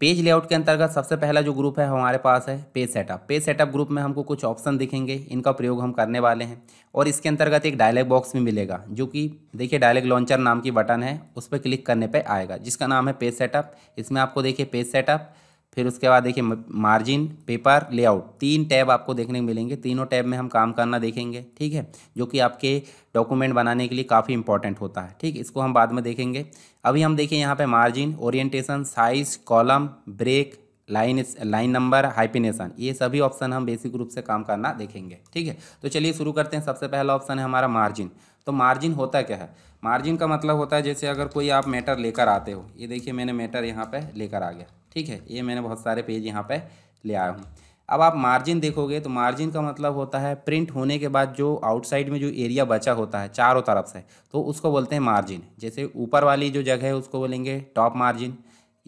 page layout के अंतर्गत सबसे पहला जो ग्रुप है हमारे पास है page setup page setup group में हमको कुछ ऑप्शन दिखेंगे इनका प्रयोग हम करने वाले हैं और इसके अंतर्गत एक डायलॉग बॉक्स भी मिलेगा जो कि देखिए डायलॉग लॉन्चर नाम की बटन है उस पर क्लिक करने पर आएगा जिसका नाम है पेज सेटअप इसमें आपको देखिए पेज सेटअप फिर उसके बाद देखिए मार्जिन पेपर लेआउट तीन टैब आपको देखने को मिलेंगे तीनों टैब में हम काम करना देखेंगे ठीक है जो कि आपके डॉक्यूमेंट बनाने के लिए काफ़ी इंपॉर्टेंट होता है ठीक इसको हम बाद में देखेंगे अभी हम देखें यहाँ पे margin orientation size column break line line number hyphenation ये सभी ऑप्शन हम बेसिक रूप से काम करना देखेंगे ठीक है तो चलिए शुरू करते हैं सबसे पहला ऑप्शन है हमारा मार्जिन तो मार्जिन होता क्या है मार्जिन का मतलब होता है जैसे अगर कोई आप मैटर लेकर आते हो ये देखिए मैंने मैटर यहाँ पर लेकर आ गया ठीक है ये मैंने बहुत सारे पेज यहाँ पर ले आया हूँ अब आप मार्जिन देखोगे तो मार्जिन का मतलब होता है प्रिंट होने के बाद जो आउटसाइड में जो एरिया बचा होता है चारों तरफ से तो उसको बोलते हैं मार्जिन जैसे ऊपर वाली जो जगह है उसको बोलेंगे टॉप मार्जिन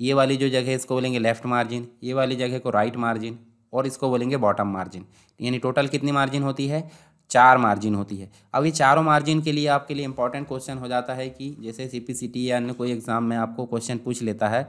ये वाली जो जगह है इसको बोलेंगे लेफ्ट मार्जिन ये वाली जगह को राइट मार्जिन और इसको बोलेंगे बॉटम मार्जिन यानी टोटल कितनी मार्जिन होती है चार मार्जिन होती है अब ये चारों मार्जिन के लिए आपके लिए इंपॉर्टेंट क्वेश्चन हो जाता है कि जैसे सी या अन्य कोई एग्ज़ाम में आपको क्वेश्चन पूछ लेता है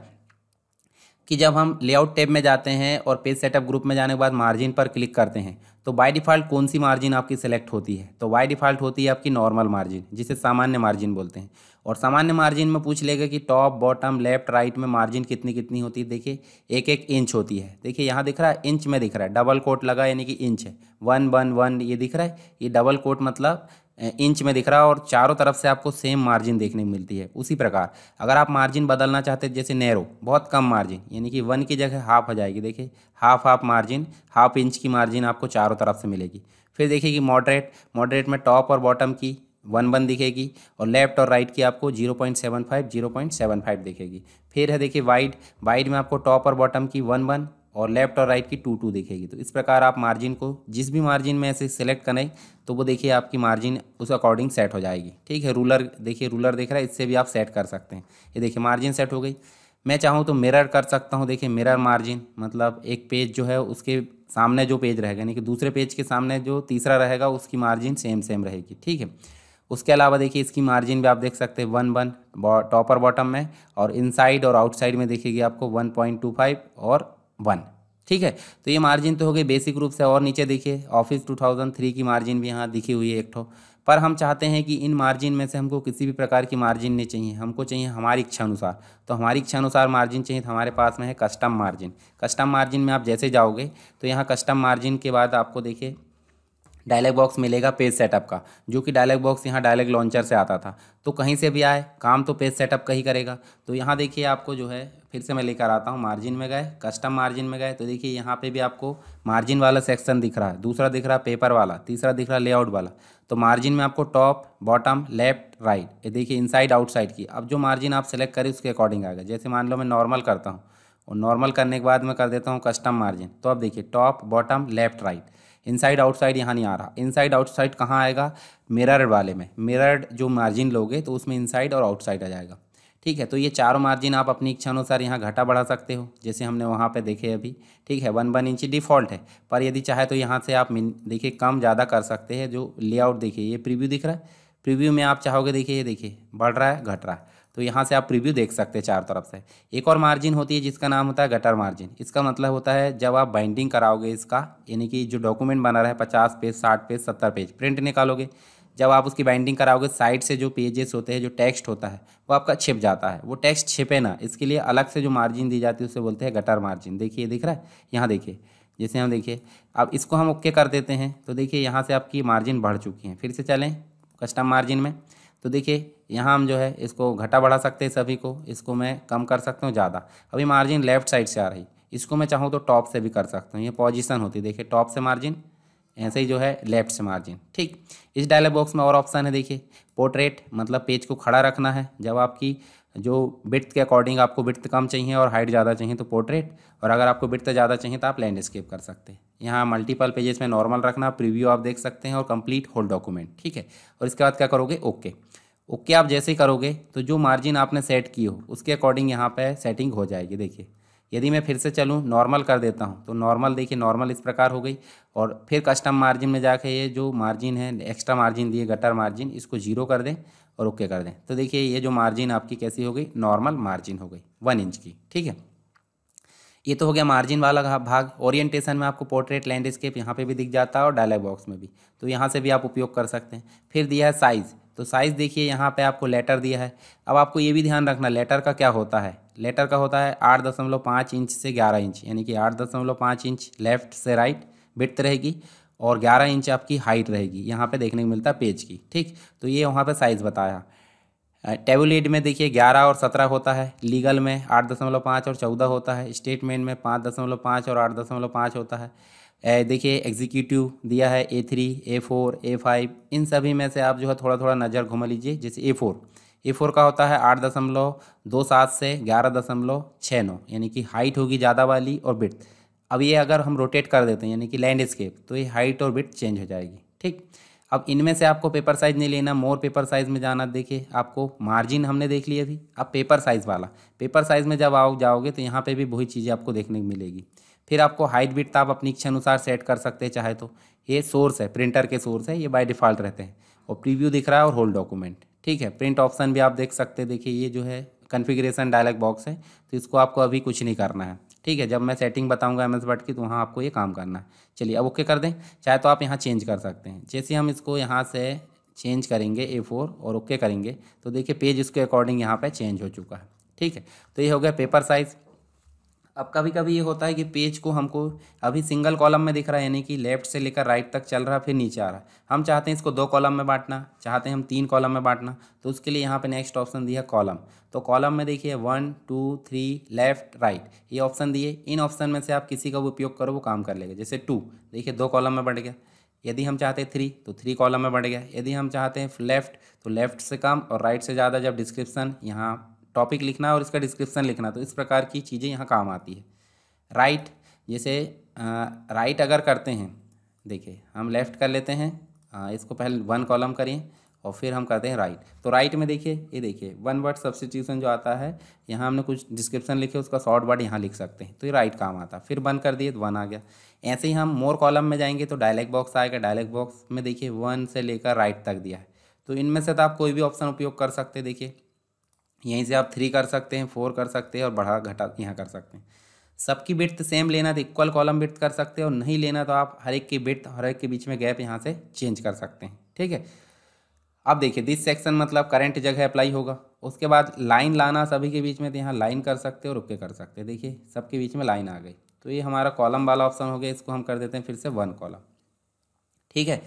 कि जब हम लेआउट टैब में जाते हैं और पेज सेटअप ग्रुप में जाने के बाद मार्जिन पर क्लिक करते हैं तो बाय डिफ़ॉल्ट कौन सी मार्जिन आपकी सेलेक्ट होती है तो बाय डिफ़ॉल्ट होती है आपकी नॉर्मल मार्जिन जिसे सामान्य मार्जिन बोलते हैं और सामान्य मार्जिन में पूछ लेगा कि टॉप बॉटम लेफ्ट राइट में मार्जिन कितनी कितनी होती है देखिए एक एक इंच होती है देखिए यहाँ दिख रहा है इंच में दिख रहा है डबल कोट लगा यानी कि इंच है वन वन वन ये दिख रहा है ये डबल कोट मतलब इंच में दिख रहा है और चारों तरफ से आपको सेम मार्जिन देखने को मिलती है उसी प्रकार अगर आप मार्जिन बदलना चाहते हैं जैसे नैरो बहुत कम मार्जिन यानी कि वन की जगह हाफ हो जाएगी देखिए half half margin half inch की मार्जिन आपको चारों तरफ से मिलेगी फिर देखिए कि मॉडरेट मॉडरेट में टॉप और बॉटम की वन वन दिखेगी और लेफ्ट और राइट की आपको zero point seven five zero point seven five दिखेगी फिर है देखिए वाइड वाइड में आपको टॉप और बॉटम की वन वन और लेफ्ट और राइट की टू टू दिखेगी तो इस प्रकार आप मार्जिन को जिस भी मार्जिन में ऐसे सेलेक्ट करें तो वो देखिए आपकी मार्जिन उस अकॉर्डिंग सेट हो जाएगी ठीक है रूलर देखिए रूलर देख रहा है इससे भी आप सेट कर सकते हैं ये देखिए मार्जिन सेट हो गई मैं चाहूँ तो मिरर कर सकता हूँ देखिए मिरर मार्जिन मतलब एक पेज जो है उसके सामने जो पेज रहेगा यानी कि दूसरे पेज के सामने जो तीसरा रहेगा उसकी मार्जिन सेम सेम रहेगी ठीक है उसके अलावा देखिए इसकी मार्जिन भी आप देख सकते हैं वन वन टॉप और बॉटम में और इनसाइड और आउटसाइड में देखिएगी आपको वन पॉइंट टू फाइव और वन ठीक है तो ये मार्जिन तो हो गई बेसिक रूप से और नीचे देखिए ऑफिस थ्री की मार्जिन भी यहाँ दिखी हुई है एक ठो पर हम चाहते हैं कि इन मार्जिन में से हमको किसी भी प्रकार की मार्जिन नहीं चाहिए हमको चाहिए हमारी इच्छा अनुसार तो हमारी इच्छा अनुसार मार्जिन चाहिए तो हमारे पास में है कस्टम मार्जिन कस्टम मार्जिन में आप जैसे जाओगे तो यहाँ कस्टम मार्जिन के बाद आपको देखिए डायलॉग बॉक्स मिलेगा पेज सेटअप का जो कि डायलॉग बॉक्स यहाँ डायलॉग लॉन्चर से आता था तो कहीं से भी आए काम तो पेज सेटअप का ही करेगा तो यहाँ देखिए आपको जो है फिर से मैं लेकर आता हूँ मार्जिन में गए कस्टम मार्जिन में गए तो देखिए यहाँ पे भी आपको मार्जिन वाला सेक्शन दिख रहा है दूसरा दिख रहा है पेपर वाला तीसरा दिख रहा लेआउट वाला तो मार्जिन में आपको टॉप बॉटम लेफ्ट राइट ये देखिए इनसाइड आउटसाइड की अब जो मार्जिन आप सेलेक्ट करें उसके अकॉर्डिंग आएगा जैसे मान लो मैं नॉर्मल करता हूँ और नॉर्मल करने के बाद मैं कर देता हूँ कस्टम मार्जिन तो अब देखिए top bottom left right inside outside यहाँ नहीं आ रहा इनसाइड आउटसाइड कहाँ आएगा मिरर वाले में मिरर जो मार्जिन लोगे तो उसमें इनसाइड और आउटसाइड आ जाएगा ठीक है तो ये चारों मार्जिन आप अपनी इच्छा अनुसार यहाँ घटा बढ़ा सकते हो जैसे हमने वहाँ पे देखे अभी ठीक है वन वन इंची डिफ़ॉल्ट है पर यदि चाहे तो यहाँ से आप देखिए कम ज़्यादा कर सकते हैं जो लेआउट देखिए ये प्रीव्यू दिख रहा है प्रीव्यू में आप चाहोगे देखिए ये देखिए बढ़ रहा है घट रहा है तो यहाँ से आप प्रीव्यू देख सकते हैं चार तरफ से एक और मार्जिन होती है जिसका नाम होता है गटर मार्जिन इसका मतलब होता है जब आप बाइंडिंग कराओगे इसका यानी कि जो डॉक्यूमेंट बना रहा है पचास पेज साठ पेज सत्तर पेज प्रिंट निकालोगे जब आप उसकी बाइंडिंग कराओगे साइड से जो पेजेस होते हैं जो टेक्स्ट होता है वो आपका छिप जाता है वो टेक्स्ट छिपे ना इसके लिए अलग से जो मार्जिन दी जाती है उसे बोलते हैं गटर मार्जिन देखिए दिख रहा है यहाँ देखिए जैसे हम देखिए अब इसको हम ओके कर देते हैं तो देखिए यहाँ से आपकी मार्जिन बढ़ चुकी है फिर से चलें कस्टम मार्जिन में तो देखिए यहाँ हम जो है इसको घटा बढ़ा सकते हैं सभी को इसको मैं कम कर सकता हूँ ज़्यादा अभी मार्जिन लेफ्ट साइड से आ रही इसको मैं चाहूँ तो टॉप से भी कर सकता हूँ ये पोजिशन होती है देखिए टॉप से मार्जिन ऐसे ही जो है लेफ्ट से मार्जिन ठीक इस डायलॉग बॉक्स में और ऑप्शन है देखिए पोर्ट्रेट मतलब पेज को खड़ा रखना है जब आपकी जो बिट्थ के अकॉर्डिंग आपको बिट्थ कम चाहिए और हाइट ज़्यादा चाहिए तो पोर्ट्रेट और अगर आपको बिट्थ ज़्यादा चाहिए तो आप लैंडस्केप कर सकते हैं यहाँ मल्टीपल पेजेस में नॉर्मल रखना प्रीव्यू आप देख सकते हैं और कंप्लीट होल डॉक्यूमेंट ठीक है और इसके बाद क्या करोगे ओके ओके आप जैसे ही करोगे तो जो मार्जिन आपने सेट की हो उसके अकॉर्डिंग यहाँ पर सेटिंग हो जाएगी देखिए यदि मैं फिर से चलूँ नॉर्मल कर देता हूँ तो नॉर्मल देखिए नॉर्मल इस प्रकार हो गई और फिर कस्टम मार्जिन में जाके ये जो मार्जिन है एक्स्ट्रा मार्जिन दिए गटर मार्जिन इसको जीरो कर दें और ओके कर दें तो देखिए ये जो मार्जिन आपकी कैसी हो गई नॉर्मल मार्जिन हो गई वन इंच की ठीक है ये तो हो गया मार्जिन वाला भाग ओरिएंटेशन में आपको पोर्ट्रेट लैंडस्केप यहाँ पे भी दिख जाता है और डायलॉग बॉक्स में भी तो यहाँ से भी आप उपयोग कर सकते हैं फिर दिया है साइज़ तो साइज़ देखिए यहाँ पे आपको लेटर दिया है अब आपको ये भी ध्यान रखना लेटर का क्या होता है लेटर का होता है आठ दशमलव पाँच इंच से ग्यारह इंच यानी कि आठ दशमलव पाँच इंच लेफ्ट से राइट बिट रहेगी और 11 इंच आपकी हाइट रहेगी यहाँ पे देखने को मिलता है पेज की ठीक तो ये वहाँ पे साइज़ बताया टेबुलेट में देखिए ग्यारह और सत्रह होता है लीगल में आठ दशमलव पाँच और चौदह होता है स्टेटमेंट में पाँच दशमलव पाँच और आठ दशमलव पाँच होता है देखिए एग्जीक्यूटिव दिया है A three A four A five इन सभी में से आप जो है थोड़ा थोड़ा नज़र घुमा लीजिए जैसे ए फोर ए फोर का होता है आठ दशमलव दो सात से ग्यारह दशमलव छः नौ यानी कि हाइट होगी ज़्यादा वाली और ब्रेथ अब ये अगर हम रोटेट कर देते हैं यानी कि लैंडस्केप तो ये हाइट और विथ चेंज हो जाएगी ठीक अब इनमें से आपको पेपर साइज नहीं लेना मोर पेपर साइज में जाना देखिए आपको मार्जिन हमने देख लिया थी अब पेपर साइज वाला पेपर साइज में जब आओ जाओगे तो यहाँ पे भी वही चीज़ें आपको देखने को मिलेगी फिर आपको हाइट बिट आप अपनी इच्छा अनुसार सेट कर सकते हैं चाहे तो ये सोर्स है प्रिंटर के सोर्स है ये बाय डिफ़ॉल्ट रहते हैं और प्रीव्यू दिख रहा है और होल डॉक्यूमेंट ठीक है प्रिंट ऑप्शन भी आप देख सकते हैं देखिए ये जो है कन्फिग्रेशन डायलॉग बॉक्स है तो इसको आपको अभी कुछ नहीं करना है ठीक है जब मैं सेटिंग बताऊंगा एम एस वर्ड की तो वहाँ आपको ये काम करना है चलिए अब ओके कर दें चाहे तो आप यहाँ चेंज कर सकते हैं जैसे हम इसको यहाँ से चेंज करेंगे ए फोर और ओके करेंगे तो देखिए पेज इसके अकॉर्डिंग यहाँ पर चेंज हो चुका है ठीक है तो ये हो गया पेपर साइज़ अब कभी कभी ये होता है कि पेज को हमको अभी सिंगल कॉलम में दिख रहा है यानी कि लेफ्ट से लेकर राइट तक चल रहा फिर नीचे आ रहा हम चाहते हैं इसको दो कॉलम में बांटना चाहते हैं हम तीन कॉलम में बांटना तो उसके लिए यहाँ पे नेक्स्ट ऑप्शन दिया कॉलम तो कॉलम में देखिए one two three left right ये ऑप्शन दिए इन ऑप्शन में से आप किसी का उपयोग करो वो काम कर लेगा जैसे टू देखिए दो कॉलम में बढ़ गया यदि हम चाहते हैं थ्री तो थ्री कॉलम में बढ़ गया यदि हम चाहते हैं लेफ्ट तो लेफ्ट से कम और राइट से ज़्यादा जब डिस्क्रिप्सन यहाँ टॉपिक लिखना और इसका डिस्क्रिप्सन लिखना तो इस प्रकार की चीज़ें यहाँ काम आती है राइट जैसे राइट अगर करते हैं देखिए हम लेफ़्ट कर लेते हैं आ, इसको पहले वन कॉलम करें और फिर हम करते हैं राइट तो राइट में देखिए ये देखिए वन वर्ड सब्सिट्यूशन जो आता है यहाँ हमने कुछ डिस्क्रिप्शन लिखे उसका शॉर्ट वर्ड यहाँ लिख सकते हैं तो ये राइट काम आता फिर वन कर दिए तो वन आ गया ऐसे ही हम मोर कॉलम में जाएंगे तो डायलेक्ट बॉक्स आएगा डायलेक्ट बॉक्स में देखिए वन से लेकर राइट तक दिया है तो इनमें से तो आप कोई भी ऑप्शन उपयोग कर सकते देखिए यहीं से आप थ्री कर सकते हैं फोर कर सकते हैं और बढ़ा घटा यहाँ कर सकते हैं सबकी बिट्थ सेम लेना तो इक्वल कॉलम बिट्थ कर सकते हैं और नहीं लेना तो आप हर एक की बिट हर एक के बीच में गैप यहाँ से चेंज कर सकते हैं ठीक है अब देखिए दिस सेक्शन मतलब करंट जगह अप्लाई होगा उसके बाद लाइन लाना सभी के बीच में तो यहाँ लाइन कर सकते हो और रुके कर सकते हैं देखिए सबके बीच में लाइन आ गई तो ये हमारा कॉलम वाला ऑप्शन हो गया इसको हम कर देते हैं फिर से वन कॉलम ठीक है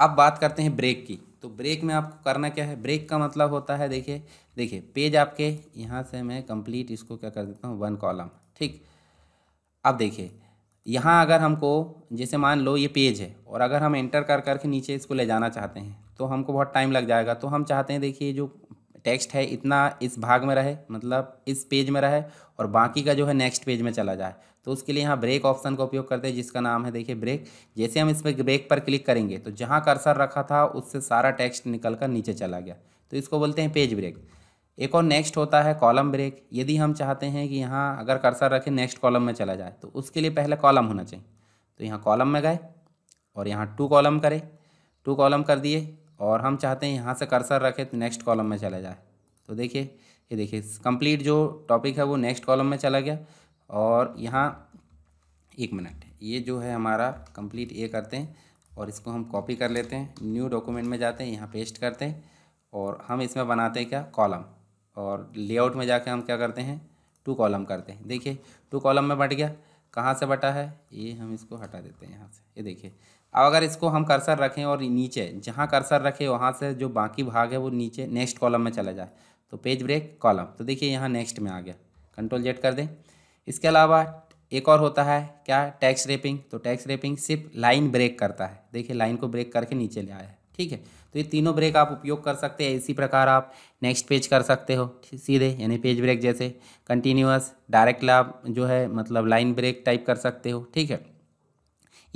अब बात करते हैं ब्रेक की तो ब्रेक में आपको करना क्या है ब्रेक का मतलब होता है देखिए देखिए पेज आपके यहाँ से मैं कंप्लीट इसको क्या कर देता हूँ वन कॉलम ठीक अब देखिए यहाँ अगर हमको जैसे मान लो ये पेज है और अगर हम एंटर कर करके नीचे इसको ले जाना चाहते हैं तो हमको बहुत टाइम लग जाएगा तो हम चाहते हैं देखिए जो टेक्स्ट है इतना इस भाग में रहे मतलब इस पेज में रहे और बाकी का जो है नेक्स्ट पेज में चला जाए तो उसके लिए यहाँ ब्रेक ऑप्शन का उपयोग करते हैं जिसका नाम है देखिए ब्रेक जैसे हम इस पर ब्रेक पर क्लिक करेंगे तो जहाँ कर्सर रखा था उससे सारा टेक्स्ट निकल कर नीचे चला गया तो इसको बोलते हैं पेज ब्रेक एक और नेक्स्ट होता है कॉलम ब्रेक यदि हम चाहते हैं कि यहाँ अगर कर्सर रखें नेक्स्ट कॉलम में चला जाए तो उसके लिए पहले कॉलम होना चाहिए तो यहाँ कॉलम में गए और यहाँ टू कॉलम करें टू कॉलम कर दिए और हम चाहते हैं यहाँ से कर्सर रखें तो नेक्स्ट कॉलम में चला जाए तो देखिए ये देखिए कंप्लीट जो टॉपिक है वो नेक्स्ट कॉलम में चला गया और यहाँ एक मिनट ये जो है हमारा कंप्लीट ये करते हैं और इसको हम कॉपी कर लेते हैं न्यू डॉक्यूमेंट में जाते हैं यहाँ पेस्ट करते हैं और हम इसमें बनाते हैं क्या कॉलम और लेआउट में जाके हम क्या करते हैं टू कॉलम करते हैं देखिए टू कॉलम में बट गया कहाँ से बटा है ये हम इसको हटा देते हैं यहाँ से ये देखिए अब अगर इसको हम कर्सर रखें और नीचे जहाँ कर्सर रखें वहाँ से जो बाकी भाग है वो नीचे नेक्स्ट कॉलम में चला जाए तो पेज ब्रेक कॉलम तो देखिए यहाँ नेक्स्ट में आ गया कंट्रोल जेट कर दें इसके अलावा एक और होता है क्या टैक्स रेपिंग तो टैक्स रेपिंग सिर्फ लाइन ब्रेक करता है देखिए लाइन को ब्रेक करके नीचे ले आया है ठीक है तो ये तीनों ब्रेक आप उपयोग कर सकते हैं इसी प्रकार आप नेक्स्ट पेज कर सकते हो सीधे यानी पेज ब्रेक जैसे कंटिन्यूस डायरेक्ट आप जो है मतलब लाइन ब्रेक टाइप कर सकते हो ठीक है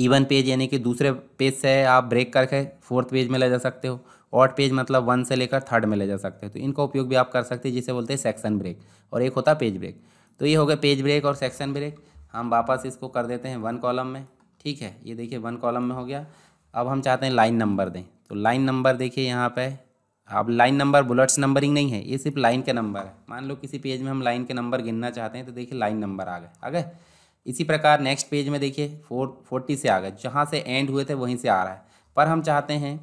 ईवन पेज यानी कि दूसरे पेज से आप ब्रेक करके फोर्थ पेज में ले जा सकते हो ऑट पेज मतलब वन से लेकर थर्ड में ले जा सकते हो तो इनका उपयोग भी आप कर सकते हैं जिसे बोलते हैं सेक्शन ब्रेक और एक होता है पेज ब्रेक तो ये हो गया पेज ब्रेक और सेक्शन ब्रेक हम वापस इसको कर देते हैं वन कॉलम में ठीक है ये देखिए वन कॉलम में हो गया अब हम चाहते हैं लाइन नंबर दें तो लाइन नंबर देखिए यहाँ पर अब लाइन नंबर बुलेट्स नंबरिंग नहीं है ये सिर्फ लाइन का नंबर है मान लो किसी पेज में हम लाइन के नंबर गिनना चाहते हैं तो देखिए लाइन नंबर आ गए आ गए इसी प्रकार नेक्स्ट पेज में देखिए फोर फोर्टी से आ गए जहाँ से एंड हुए थे वहीं से आ रहा है पर हम चाहते हैं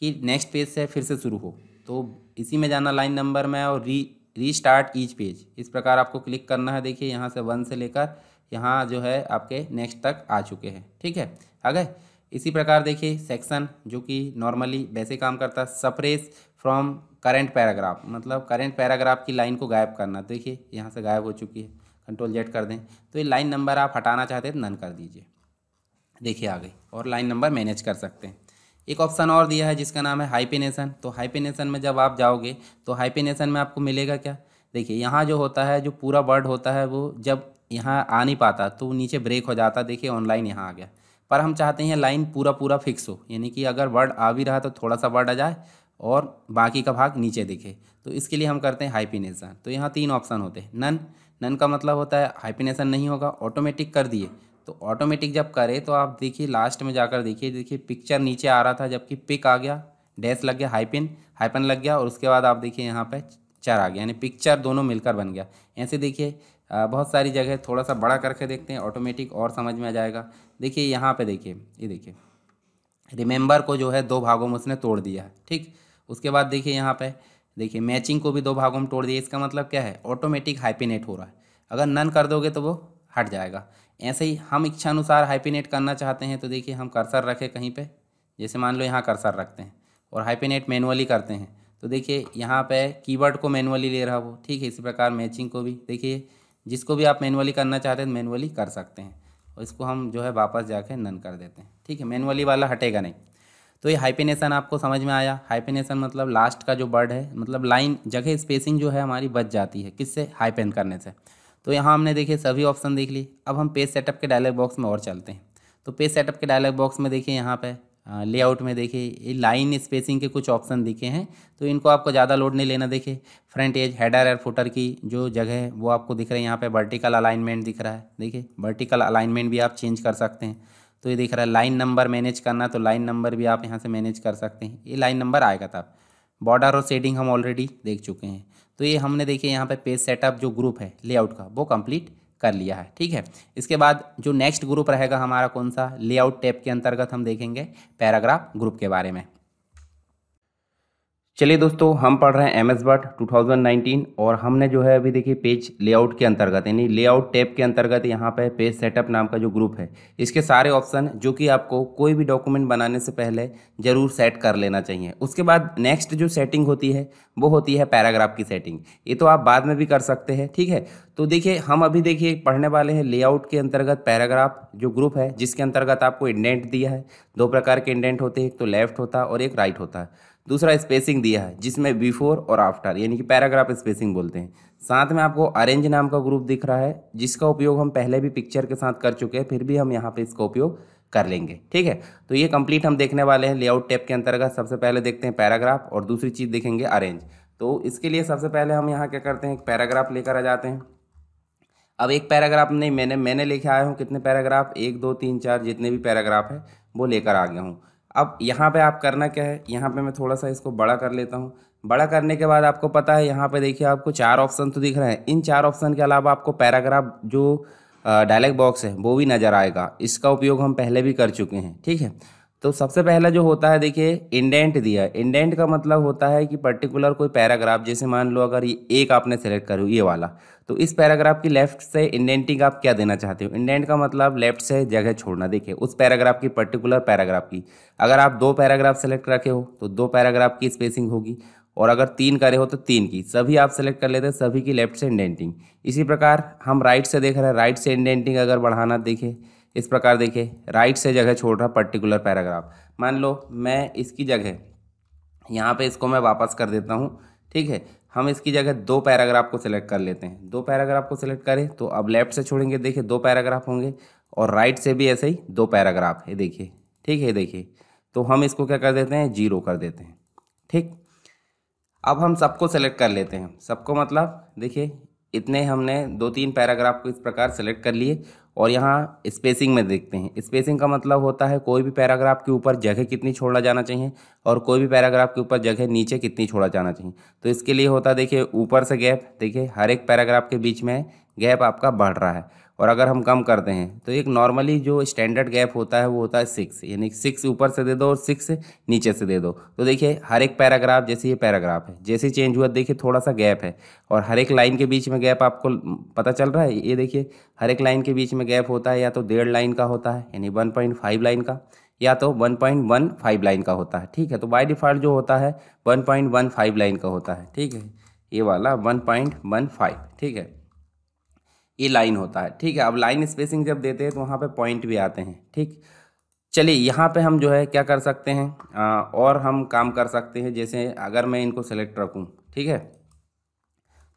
कि नेक्स्ट पेज से फिर से शुरू हो तो इसी में जाना लाइन नंबर में और री रीस्टार्ट ईच पेज इस प्रकार आपको क्लिक करना है देखिए यहाँ से वन से लेकर यहाँ जो है आपके नेक्स्ट तक आ चुके हैं ठीक है आ गए इसी प्रकार देखिए सेक्शन जो कि नॉर्मली वैसे काम करता है सप्रेस फ्रॉम करेंट पैराग्राफ मतलब करेंट पैराग्राफ की लाइन को गायब करना देखिए यहाँ से गायब हो चुकी है कंट्रोल जेट कर दें तो ये लाइन नंबर आप हटाना चाहते हैं तो नन कर दीजिए देखिए आ गई और लाइन नंबर मैनेज कर सकते हैं एक ऑप्शन और दिया है जिसका नाम है हाइपिनेशन तो हाइपिनेशन में जब आप जाओगे तो हाइपिनेशन में आपको मिलेगा क्या देखिए यहाँ जो होता है जो पूरा वर्ड होता है वो जब यहाँ आ नहीं पाता तो नीचे ब्रेक हो जाता देखिए ऑनलाइन यहाँ आ गया पर हम चाहते हैं लाइन पूरा पूरा फिक्स हो यानी कि अगर वर्ड आ भी रहा तो थोड़ा सा वर्ड आ जाए और बाकी का भाग नीचे दिखे तो इसके लिए हम करते हैं हाइपिनेशन तो यहाँ तीन ऑप्शन होते हैं नन नन का मतलब होता है हाइपिनेशन नहीं होगा ऑटोमेटिक कर दिए तो ऑटोमेटिक जब करें तो आप देखिए लास्ट में जाकर देखिए देखिए पिक्चर नीचे आ रहा था जबकि पिक आ गया डैश लग गया हाइपिन हाइपन लग गया और उसके बाद आप देखिए यहाँ पर चर आ गया यानी पिक्चर दोनों मिलकर बन गया ऐसे देखिए बहुत सारी जगह थोड़ा सा बड़ा करके देखते हैं ऑटोमेटिक और समझ में आ जाएगा देखिए यहाँ पर देखिए ये देखिए रिमेंबर को जो है दो भागों में उसने तोड़ दिया है ठीक उसके बाद देखिए यहाँ पर देखिए मैचिंग को भी दो भागों में तोड़ दिया इसका मतलब क्या है ऑटोमेटिक हाइपिनेट हो रहा है अगर नन कर दोगे तो वो हट जाएगा ऐसे ही हम इच्छानुसार हाइपिनेट करना चाहते हैं तो देखिए हम कर्सर रखें कहीं पे जैसे मान लो यहाँ कर्सर रखते हैं और हाइपिनेट मैनुअली करते हैं तो देखिए यहाँ पे कीवर्ड को मैनुअली ले रहा वो ठीक है इसी प्रकार मैचिंग को भी देखिए जिसको भी आप मैनुअली करना चाहते हैं मैनुअली कर सकते हैं और इसको हम जो है वापस जाके नन कर देते हैं ठीक है मैनुअली वाला हटेगा नहीं तो ये हाइपिनेसन आपको समझ में आया हाइपेनेशन मतलब लास्ट का जो वर्ड है मतलब लाइन जगह स्पेसिंग जो है हमारी बच जाती है किससे हाइपेन करने से तो यहाँ हमने देखिए सभी ऑप्शन देख लिए अब हम पेज सेटअप के डायलॉग बॉक्स में और चलते हैं तो पेज सेटअप के डायलॉग बॉक्स में देखिए यहाँ पर लेआउट में देखिए लाइन स्पेसिंग के कुछ ऑप्शन दिखे हैं तो इनको आपको ज़्यादा लोड नहीं लेना देखिए फ्रंट एज हेडर एयर फुटर की जो जगह है वो आपको दिख रहा है यहाँ पे वर्टिकल अलाइनमेंट दिख रहा है देखिए वर्टिकल अलाइनमेंट भी आप चेंज कर सकते हैं तो ये दिख रहा है लाइन नंबर मैनेज करना तो लाइन नंबर भी आप यहाँ से मैनेज कर सकते हैं ये लाइन नंबर आएगा था बॉर्डर और शेडिंग हम ऑलरेडी देख चुके हैं तो ये हमने देखिए यहाँ पे पेज सेटअप जो ग्रुप है लेआउट का वो कंप्लीट कर लिया है ठीक है इसके बाद जो नेक्स्ट ग्रुप रहेगा हमारा कौन सा लेआउट टैब के अंतर्गत हम देखेंगे पैराग्राफ ग्रुप के बारे में चलिए दोस्तों हम पढ़ रहे हैं एम एस बट टू और हमने जो है अभी देखिए पेज लेआउट के अंतर्गत यानी लेआउट टैब के अंतर्गत यहाँ पे पेज सेटअप नाम का जो ग्रुप है इसके सारे ऑप्शन जो कि आपको कोई भी डॉक्यूमेंट बनाने से पहले ज़रूर सेट कर लेना चाहिए उसके बाद नेक्स्ट जो सेटिंग होती है वो होती है पैराग्राफ की सेटिंग ये तो आप बाद में भी कर सकते हैं ठीक है तो देखिए हम अभी देखिए पढ़ने वाले हैं लेआउट के अंतर्गत पैराग्राफ जो ग्रुप है जिसके अंतर्गत आपको इंडेंट दिया है दो प्रकार के इंडेंट होते हैं एक तो लेफ्ट होता है और एक राइट होता है दूसरा स्पेसिंग दिया है जिसमें बिफोर और आफ्टर यानी कि पैराग्राफ स्पेसिंग बोलते हैं साथ में आपको अरेंज नाम का ग्रुप दिख रहा है जिसका उपयोग हम पहले भी पिक्चर के साथ कर चुके हैं फिर भी हम यहाँ पे इसका उपयोग कर लेंगे ठीक है तो ये कंप्लीट हम देखने वाले हैं लेआउट टैप के अंतर्गत सबसे पहले देखते हैं पैराग्राफ और दूसरी चीज़ देखेंगे अरेंज तो इसके लिए सबसे पहले हम यहाँ क्या करते हैं पैराग्राफ लेकर आ जाते हैं अब एक पैराग्राफ नहीं मैंने मैंने लेके आया हूँ कितने पैराग्राफ एक दो तीन चार जितने भी पैराग्राफ है वो लेकर आ गया हूँ अब यहाँ पे आप करना क्या है यहाँ पे मैं थोड़ा सा इसको बड़ा कर लेता हूँ बड़ा करने के बाद आपको पता है यहाँ पे देखिए आपको चार ऑप्शन तो दिख रहे हैं इन चार ऑप्शन के अलावा आपको पैराग्राफ जो डायलॉग बॉक्स है वो भी नज़र आएगा इसका उपयोग हम पहले भी कर चुके हैं ठीक है तो सबसे पहला जो होता है देखिए इंडेंट दिया इंडेंट का मतलब होता है कि पर्टिकुलर कोई पैराग्राफ जैसे मान लो अगर ये एक आपने सेलेक्ट करो ये वाला तो इस पैराग्राफ की लेफ्ट से इंडेंटिंग आप क्या देना चाहते हो इंडेंट का मतलब लेफ्ट से जगह छोड़ना देखिए उस पैराग्राफ की पर्टिकुलर पैराग्राफ की अगर आप दो पैराग्राफ सेलेक्ट रखे हो तो दो पैराग्राफ की स्पेसिंग होगी और अगर तीन करे हो तो तीन की सभी आप सेलेक्ट कर लेते हैं सभी की लेफ्ट से इंडेंटिंग इसी प्रकार हम राइट से देख रहे हैं राइट से इंडेंटिंग अगर बढ़ाना देखें इस प्रकार देखिए राइट से जगह छोड़ रहा पर्टिकुलर पैराग्राफ मान लो मैं इसकी जगह यहाँ पे इसको मैं वापस कर देता हूँ ठीक है हम इसकी जगह दो पैराग्राफ को सिलेक्ट कर लेते हैं दो पैराग्राफ को सिलेक्ट करें तो अब लेफ्ट से छोड़ेंगे देखिए दो पैराग्राफ होंगे और राइट से भी ऐसे ही दो पैराग्राफ है देखिए ठीक है देखिए तो हम इसको क्या कर देते हैं जीरो कर देते हैं ठीक अब हम सबको सेलेक्ट कर लेते हैं सबको मतलब देखिए इतने हमने दो तीन पैराग्राफ को इस प्रकार सेलेक्ट कर लिए और यहाँ स्पेसिंग में देखते हैं स्पेसिंग का मतलब होता है कोई भी पैराग्राफ के ऊपर जगह कितनी छोड़ा जाना चाहिए और कोई भी पैराग्राफ के ऊपर जगह नीचे कितनी छोड़ा जाना चाहिए तो इसके लिए होता है देखिए ऊपर से गैप देखिए हर एक पैराग्राफ के बीच में गैप आपका बढ़ रहा है और अगर हम कम करते हैं तो एक नॉर्मली जो स्टैंडर्ड गैप होता है वो होता है सिक्स यानी सिक्स ऊपर से दे दो और सिक्स नीचे से दे दो तो देखिए हर एक पैराग्राफ जैसे ये पैराग्राफ है जैसे चेंज हुआ देखिए थोड़ा सा गैप है और हर एक लाइन के बीच में गैप आपको पता चल रहा है ये देखिए हर एक लाइन के बीच में गैप होता है या तो डेढ़ लाइन का होता है यानी वन पॉइंट फाइव लाइन का या तो फाइव लाइन का होता है ठीक है तो बाय डिफ़ॉल्ट जो होता है फाइव लाइन का होता है ठीक है ये वाला फाइव ठीक है ये लाइन होता है ठीक है अब लाइन स्पेसिंग जब देते हैं तो वहाँ पे पॉइंट भी आते हैं ठीक चलिए यहाँ पे हम जो है क्या कर सकते हैं आ, और हम काम कर सकते हैं जैसे अगर मैं इनको सेलेक्ट रखूँ ठीक है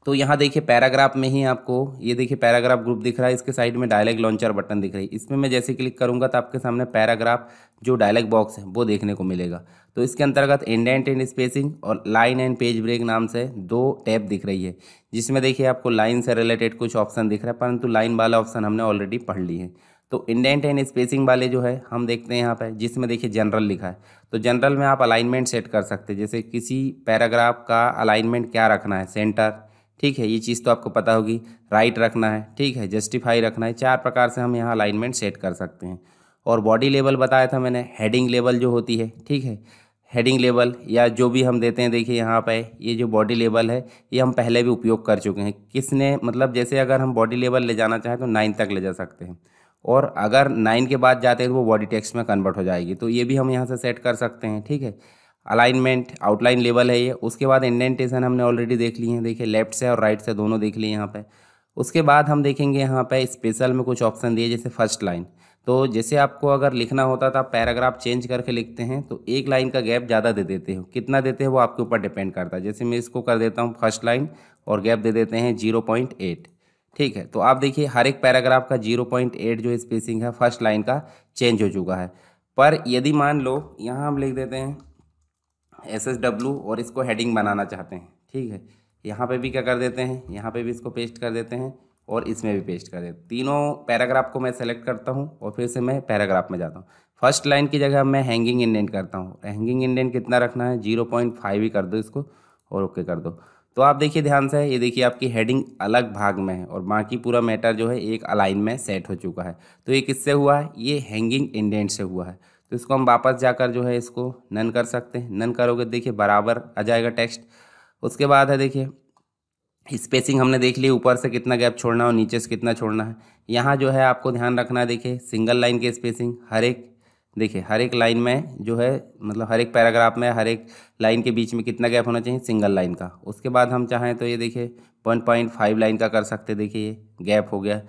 तो यहाँ देखिए पैराग्राफ में ही आपको ये देखिए पैराग्राफ ग्रुप दिख रहा है इसके साइड में डायलॉग लॉन्चर बटन दिख रही है इसमें मैं जैसे क्लिक करूँगा तो आपके सामने पैराग्राफ जो डायलॉग बॉक्स है वो देखने को मिलेगा तो इसके अंतर्गत इंडेंट एंड स्पेसिंग और लाइन एंड पेज ब्रेक नाम से दो टैब दिख रही है जिसमें देखिए आपको लाइन से रिलेटेड कुछ ऑप्शन दिख रहा है परंतु लाइन वाला ऑप्शन हमने ऑलरेडी पढ़ ली है तो इंडेंट एंड स्पेसिंग वाले जो है हम देखते हैं यहाँ पर जिसमें देखिए जनरल लिखा है तो जनरल में आप अलाइनमेंट सेट कर सकते हैं जैसे किसी पैराग्राफ का अलाइनमेंट क्या रखना है सेंटर ठीक है ये चीज़ तो आपको पता होगी राइट right रखना है ठीक है जस्टिफाई रखना है चार प्रकार से हम यहाँ अलाइनमेंट सेट कर सकते हैं और बॉडी लेवल बताया था मैंने हेडिंग लेवल जो होती है ठीक है हेडिंग लेवल या जो भी हम देते हैं देखिए यहाँ पे ये जो बॉडी लेवल है ये हम पहले भी उपयोग कर चुके हैं किसने मतलब जैसे अगर हम बॉडी लेवल ले जाना चाहें तो नाइन तक ले जा सकते हैं और अगर नाइन के बाद जाते हैं तो वो बॉडी टेक्स्ट में कन्वर्ट हो जाएगी तो ये भी हम यहाँ से सेट कर सकते हैं ठीक है अलाइनमेंट आउटलाइन लेवल है ये उसके बाद इंडेंटेशन हमने ऑलरेडी देख ली है देखिए लेफ्ट से और राइट से दोनों देख लिए यहाँ पे उसके बाद हम देखेंगे यहाँ पे स्पेशल में कुछ ऑप्शन दिए जैसे फर्स्ट लाइन तो जैसे आपको अगर लिखना होता था पैराग्राफ चेंज करके लिखते हैं तो एक लाइन का गैप ज़्यादा दे देते हो कितना देते हैं वो आपके ऊपर डिपेंड करता है जैसे मैं इसको कर देता हूँ फर्स्ट लाइन और गैप दे देते हैं जीरो पॉइंट एट ठीक है तो आप देखिए हर एक पैराग्राफ का जीरो पॉइंट एट जो स्पेसिंग है फर्स्ट लाइन का चेंज हो चुका है पर यदि मान लो यहाँ हम लिख देते हैं एस एस डब्ल्यू और इसको हेडिंग बनाना चाहते हैं ठीक है यहाँ पे भी क्या कर देते हैं यहाँ पे भी इसको पेस्ट कर देते हैं और इसमें भी पेस्ट कर देते तीनों पैराग्राफ को मैं सेलेक्ट करता हूँ और फिर से मैं पैराग्राफ में जाता हूँ फर्स्ट लाइन की जगह मैं हैंगिंग इंडेंट करता हूँ हैंगिंग इंडेंट कितना रखना है जीरो पॉइंट फाइव ही कर दो इसको और ओके कर दो तो आप देखिए ध्यान से ये देखिए आपकी हेडिंग अलग भाग में है और बाकी पूरा मैटर जो है एक अलाइन में सेट हो चुका है तो ये किससे हुआ है ये हैंगिंग इंडेंट से हुआ है तो इसको हम वापस जाकर जो है इसको नन कर सकते हैं नन करोगे तो देखिए बराबर आ जाएगा टेक्स्ट उसके बाद है देखिए स्पेसिंग हमने देख ली ऊपर से कितना गैप छोड़ना है और नीचे से कितना छोड़ना है यहाँ जो है आपको ध्यान रखना है देखिए सिंगल लाइन के स्पेसिंग हर एक देखिए हर एक लाइन में जो है मतलब हर एक पैराग्राफ में हर एक लाइन के बीच में कितना गैप होना चाहिए सिंगल लाइन का उसके बाद हम चाहें तो ये देखिए वन पॉइंट फाइव लाइन का कर सकते देखिए ये गैप हो गया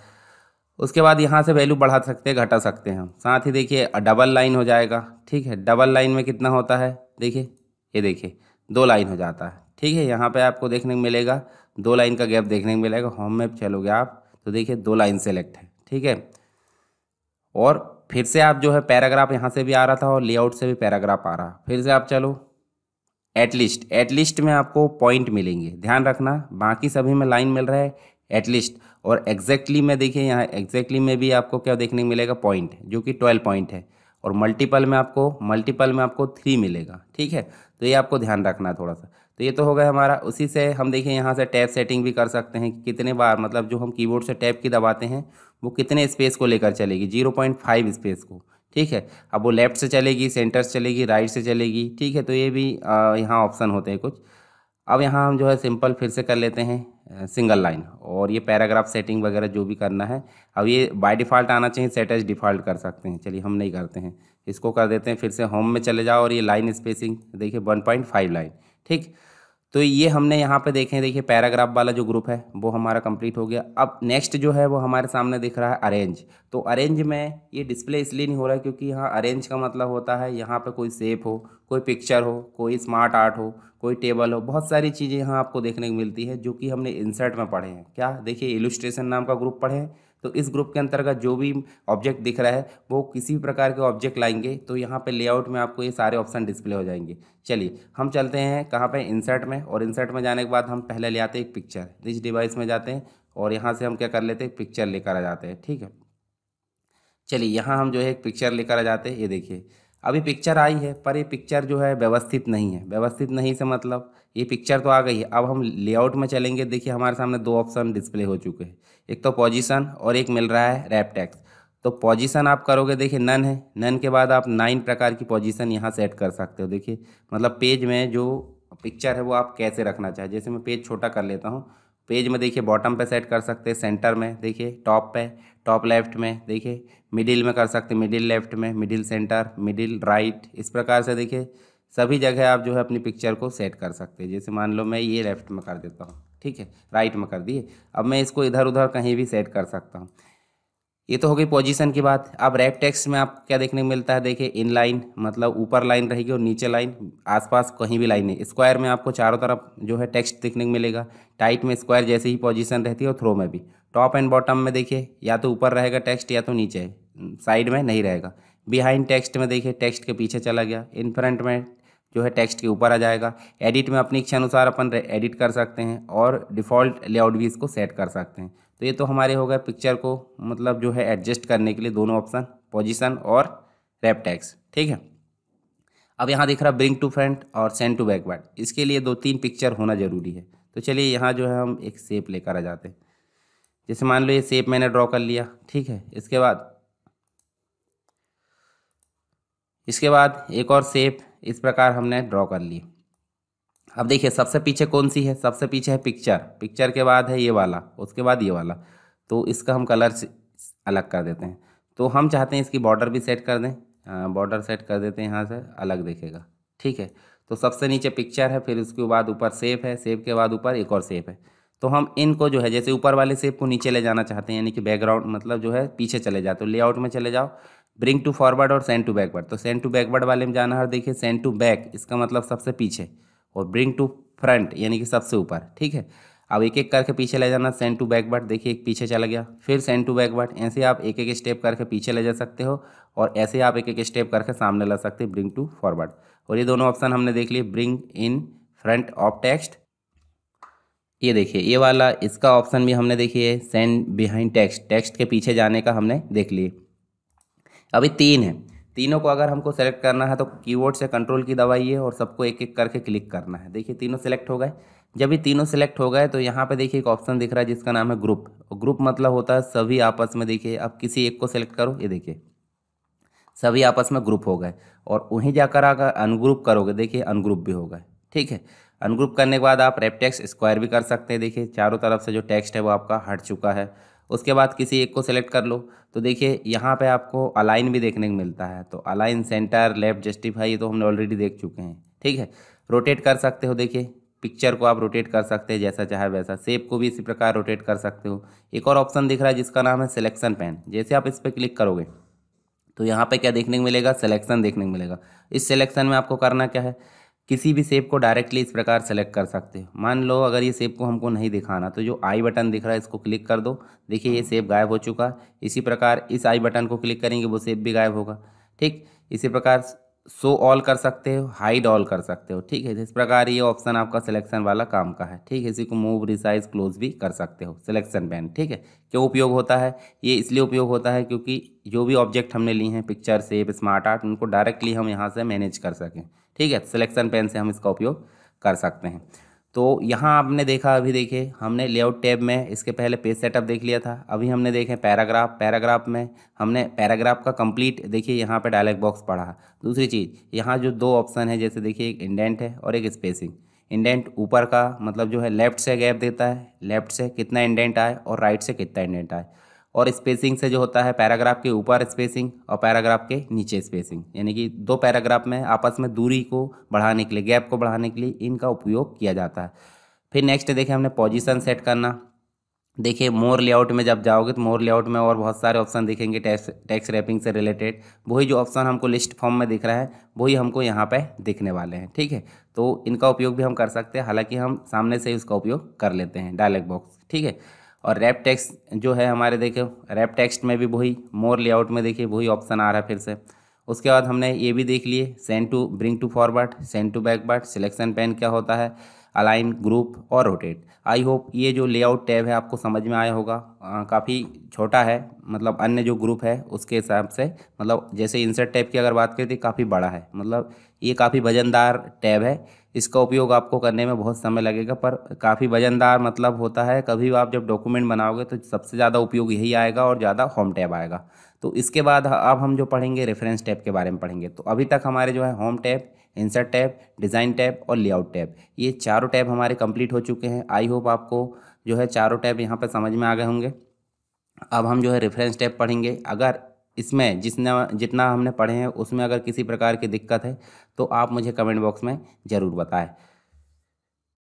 उसके बाद यहाँ से वैल्यू बढ़ा सकते हैं घटा सकते हैं हम साथ ही देखिए डबल लाइन हो जाएगा ठीक है डबल लाइन में कितना होता है देखिए ये देखिए दो लाइन हो जाता है ठीक है यहाँ पे आपको देखने को मिलेगा दो लाइन का गैप देखने को मिलेगा होम मैप चलोगे आप तो देखिए दो लाइन सेलेक्ट है ठीक है और फिर से आप जो है पैराग्राफ यहाँ से भी आ रहा था और लेआउट से भी पैराग्राफ आ रहा फिर से आप चलो एटलीस्ट एटलीस्ट में आपको पॉइंट मिलेंगे ध्यान रखना बाकी सभी में लाइन मिल रहा है एटलीस्ट और एग्जैक्टली में देखिए यहाँ एग्जैक्टली में भी आपको क्या देखने मिलेगा पॉइंट जो कि ट्वेल्व पॉइंट है और मल्टीपल में आपको मल्टीपल में आपको थ्री मिलेगा ठीक है तो ये आपको ध्यान रखना है थोड़ा सा तो ये तो हो गया हमारा उसी से हम देखिए यहाँ से टैप सेटिंग भी कर सकते हैं कि कितने बार मतलब जो हम कीबोर्ड से टैप की दबाते हैं वो कितने स्पेस को लेकर चलेगी जीरो पॉइंट फाइव स्पेस को ठीक है अब वो लेफ्ट से चलेगी सेंटर से चलेगी राइट से चलेगी ठीक है तो ये भी यहाँ ऑप्शन होते हैं कुछ अब यहाँ हम जो है सिंपल फिर से कर लेते हैं सिंगल लाइन और ये पैराग्राफ सेटिंग वगैरह जो भी करना है अब ये बाय डिफ़ॉल्ट आना चाहिए सेट एज डिफ़ॉल्ट कर सकते हैं चलिए हम नहीं करते हैं इसको कर देते हैं फिर से होम में चले जाओ और ये लाइन स्पेसिंग देखिए वन पॉइंट फाइव लाइन ठीक तो ये हमने यहाँ पे देखें देखिए पैराग्राफ वाला जो ग्रुप है वो हमारा कंप्लीट हो गया अब नेक्स्ट जो है वो हमारे सामने दिख रहा है अरेंज तो अरेंज में ये डिस्प्ले इसलिए नहीं हो रहा है क्योंकि यहाँ अरेंज का मतलब होता है यहाँ पे कोई सेप हो कोई पिक्चर हो कोई स्मार्ट आर्ट हो कोई टेबल हो बहुत सारी चीज़ें यहाँ आपको देखने को मिलती है जो कि हमने इंसर्ट में पढ़े हैं क्या देखिए इलुस्ट्रेशन नाम का ग्रुप पढ़े हैं तो इस ग्रुप के अंतर्गत जो भी ऑब्जेक्ट दिख रहा है वो किसी भी प्रकार के ऑब्जेक्ट लाएंगे तो यहाँ पे लेआउट में आपको ये सारे ऑप्शन डिस्प्ले हो जाएंगे चलिए हम चलते हैं कहाँ पे इंसर्ट में और इंसर्ट में जाने के बाद हम पहले ले आते हैं एक पिक्चर इस डिवाइस में जाते हैं और यहाँ से हम क्या कर लेते हैं पिक्चर लेकर आ जाते हैं ठीक है चलिए यहाँ हम जो है एक पिक्चर लेकर आ जाते हैं ये देखिए अभी पिक्चर आई है पर ये पिक्चर जो है व्यवस्थित नहीं है व्यवस्थित नहीं से मतलब ये पिक्चर तो आ गई है अब हम लेआउट में चलेंगे देखिए हमारे सामने दो ऑप्शन डिस्प्ले हो चुके हैं एक तो पोजीशन और एक मिल रहा है रैप टैक्स तो पोजीशन आप करोगे देखिए नन है नन के बाद आप नाइन प्रकार की पोजिशन यहाँ सेट कर सकते हो देखिए मतलब पेज में जो पिक्चर है वो आप कैसे रखना चाहे जैसे मैं पेज छोटा कर लेता हूँ पेज में देखिए बॉटम पर सेट कर सकते हैं सेंटर में देखिए टॉप पर टॉप लेफ्ट में देखिए मिडिल में कर सकते मिडिल लेफ्ट में मिडिल सेंटर मिडिल राइट इस प्रकार से देखिए सभी जगह आप जो है अपनी पिक्चर को सेट कर सकते हैं जैसे मान लो मैं ये लेफ्ट में कर देता हूँ ठीक है राइट में कर दिए अब मैं इसको इधर उधर कहीं भी सेट कर सकता हूँ ये तो हो गई पोजीशन की बात अब रैप टेक्स्ट में आप क्या देखने को मिलता है देखिए इन लाइन मतलब ऊपर लाइन रहेगी और नीचे लाइन आसपास कहीं भी लाइन है स्क्वायर में आपको चारों तरफ जो है टेक्स्ट देखने को मिलेगा टाइट में स्क्वायर जैसे ही पोजीशन रहती है और थ्रो में भी टॉप एंड बॉटम में देखिए या तो ऊपर रहेगा टेक्स्ट या तो नीचे साइड में नहीं रहेगा बिहाइंड टेक्स्ट में देखिए टेक्स्ट के पीछे चला गया इन फ्रंट में जो है टेक्स्ट के ऊपर आ जाएगा एडिट में अपनी इच्छा अनुसार अपन एडिट कर सकते हैं और डिफ़ॉल्ट लेआउट भी इसको सेट कर सकते हैं तो ये तो हमारे हो गए पिक्चर को मतलब जो है एडजस्ट करने के लिए दोनों ऑप्शन पोजिशन और रेपटैक्स टैक्स ठीक है अब यहाँ देख रहा ब्रिंग टू फ्रंट और सेंड टू बैकवर्ड इसके लिए दो तीन पिक्चर होना ज़रूरी है तो चलिए यहाँ जो है हम एक सेप लेकर आ जाते हैं जैसे मान लो ये सेप मैंने ड्रॉ कर लिया ठीक है इसके बाद इसके बाद एक और सेप इस प्रकार हमने ड्रॉ कर ली अब देखिए सबसे पीछे कौन सी है सबसे पीछे है पिक्चर पिक्चर के बाद है ये वाला उसके बाद ये वाला तो इसका हम कलर अलग कर देते हैं तो हम चाहते हैं इसकी बॉर्डर भी सेट कर दें बॉर्डर सेट कर देते हैं यहाँ से अलग देखेगा ठीक है तो सबसे नीचे पिक्चर है फिर उसके बाद ऊपर सेप है सेप के बाद ऊपर एक और सेप है तो हम इनको जो है जैसे ऊपर वाले सेप को नीचे ले जाना चाहते हैं यानी कि बैकग्राउंड मतलब जो है पीछे चले जाए तो लेआउट में चले जाओ ब्रिंग टू फॉरवर्ड और सेंड टू बैकवर्ड तो सेंड टू बैकवर्ड वाले में जाना है देखिए सेंड टू बैक इसका मतलब सबसे पीछे और ब्रिंग टू फ्रंट यानी कि सबसे ऊपर ठीक है अब एक एक करके पीछे ले जाना सेंड टू बैकवर्ड देखिए एक पीछे चला गया फिर सेंड टू बैकवर्ड ऐसे आप एक एक स्टेप करके पीछे ले जा सकते हो और ऐसे आप एक एक स्टेप करके सामने ला सकते हो ब्रिंग टू फॉरवर्ड और ये दोनों ऑप्शन हमने देख लिए bring in front of text ये देखिए ये वाला इसका ऑप्शन भी हमने देखिए सेंड बिहाइंड टेक्स्ट टेक्स्ट के पीछे जाने का हमने देख लिए अभी तीन है तीनों को अगर हमको सेलेक्ट करना है तो कीबोर्ड से कंट्रोल की दबाइए और सबको एक एक करके क्लिक करना है देखिए तीनों सेलेक्ट हो गए जब ये तीनों सेलेक्ट हो गए तो यहाँ पे देखिए एक ऑप्शन दिख रहा है जिसका नाम है ग्रुप ग्रुप मतलब होता है सभी आपस में देखिए अब किसी एक को सेलेक्ट करो ये देखिए सभी आपस में ग्रुप हो गए और वहीं जाकर अगर अनग्रुप करोगे देखिए अनग्रुप भी हो गए ठीक है अनग्रुप करने के बाद आप रेपटेक्स स्क्वायर भी कर सकते हैं देखिए चारों तरफ से जो टेक्स्ट है वो आपका हट चुका है उसके बाद किसी एक को सेलेक्ट कर लो तो देखिए यहाँ पे आपको अलाइन भी देखने को मिलता है तो अलाइन सेंटर लेफ्ट जस्टिफाई तो हमने ऑलरेडी देख चुके हैं ठीक है रोटेट कर सकते हो देखिए पिक्चर को आप रोटेट कर सकते हैं जैसा चाहे वैसा सेप को भी इसी प्रकार रोटेट कर सकते हो एक और ऑप्शन दिख रहा है जिसका नाम है सिलेक्शन पेन जैसे आप इस पर क्लिक करोगे तो यहाँ पे क्या देखने को मिलेगा सिलेक्शन देखने को मिलेगा इस सिलेक्शन में आपको करना क्या है किसी भी सेप को डायरेक्टली इस प्रकार सेलेक्ट कर सकते हो मान लो अगर ये सेप को हमको नहीं दिखाना तो जो आई बटन दिख रहा है इसको क्लिक कर दो देखिए ये सेप गायब हो चुका इसी प्रकार इस आई बटन को क्लिक करेंगे वो सेप भी गायब होगा ठीक इसी प्रकार सो ऑल कर सकते हो हाइड ऑल कर सकते हो ठीक है इस प्रकार ये ऑप्शन आपका सिलेक्शन वाला काम का है ठीक है इसी को मूव रिसाइज क्लोज भी कर सकते हो सिलेक्शन बैन ठीक है क्यों उपयोग होता है ये इसलिए उपयोग होता है क्योंकि जो भी ऑब्जेक्ट हमने लिए हैं पिक्चर सेप स्मार्ट आर्ट उनको डायरेक्टली हम यहाँ से मैनेज कर सकें ठीक है सिलेक्शन पेन से हम इसका उपयोग कर सकते हैं तो यहाँ आपने देखा अभी देखिए हमने लेआउट टैब में इसके पहले पेज सेटअप देख लिया था अभी हमने देखे पैराग्राफ पैराग्राफ में हमने पैराग्राफ का कंप्लीट देखिए यहाँ पे डायलॉग बॉक्स पढ़ा दूसरी चीज़ यहाँ जो दो ऑप्शन है जैसे देखिए एक इंडेंट है और एक स्पेसिंग इंडेंट ऊपर का मतलब जो है लेफ्ट से गैप देता है लेफ्ट से कितना इंडेंट आए और राइट से कितना इंडेंट आए और स्पेसिंग से जो होता है पैराग्राफ के ऊपर स्पेसिंग और पैराग्राफ के नीचे स्पेसिंग यानी कि दो पैराग्राफ में आपस में दूरी को बढ़ाने के लिए गैप को बढ़ाने के लिए इनका उपयोग किया जाता है फिर नेक्स्ट देखें हमने पोजीशन सेट करना देखिए मोर लेआउट में जब जाओगे तो मोर लेआउट में और बहुत सारे ऑप्शन देखेंगे टैक्स टैक्स रैपिंग से रिलेटेड वही जो ऑप्शन हमको लिस्ट फॉर्म में दिख रहा है वही हमको यहाँ पे दिखने वाले हैं ठीक है तो इनका उपयोग भी हम कर सकते हैं हालांकि हम सामने से ही उसका उपयोग कर लेते हैं डायलॉग बॉक्स ठीक है और रैप टेक्स्ट जो है हमारे देखे रैप टेक्स्ट में भी वही मोर लेआउट में देखिए वही ऑप्शन आ रहा है फिर से उसके बाद हमने ये भी देख लिए send to bring to forward send to backward selection pane क्या होता है अलाइन ग्रुप और रोटेट आई होप ये जो लेआउट टैब है आपको समझ में आया होगा काफ़ी छोटा है मतलब अन्य जो ग्रुप है उसके हिसाब से मतलब जैसे इंसर्ट टैब की अगर बात करें तो काफ़ी बड़ा है मतलब ये काफ़ी वजनदार टैब है इसका उपयोग आपको करने में बहुत समय लगेगा पर काफ़ी वजनदार मतलब होता है कभी आप जब डॉक्यूमेंट बनाओगे तो सबसे ज़्यादा उपयोग यही आएगा और ज़्यादा होम टैब आएगा तो इसके बाद अब हम जो पढ़ेंगे रेफरेंस टैब के बारे में पढ़ेंगे तो अभी तक हमारे जो है home tab insert tab design tab और लेआउट टैब ये चारों टैब हमारे कंप्लीट हो चुके हैं आई होप आपको जो है चारों टैब यहाँ पर समझ में आ गए होंगे अब हम जो है रेफरेंस टैब पढ़ेंगे अगर इसमें जिसने जितना हमने पढ़े हैं उसमें अगर किसी प्रकार की दिक्कत है तो आप मुझे कमेंट बॉक्स में ज़रूर बताएं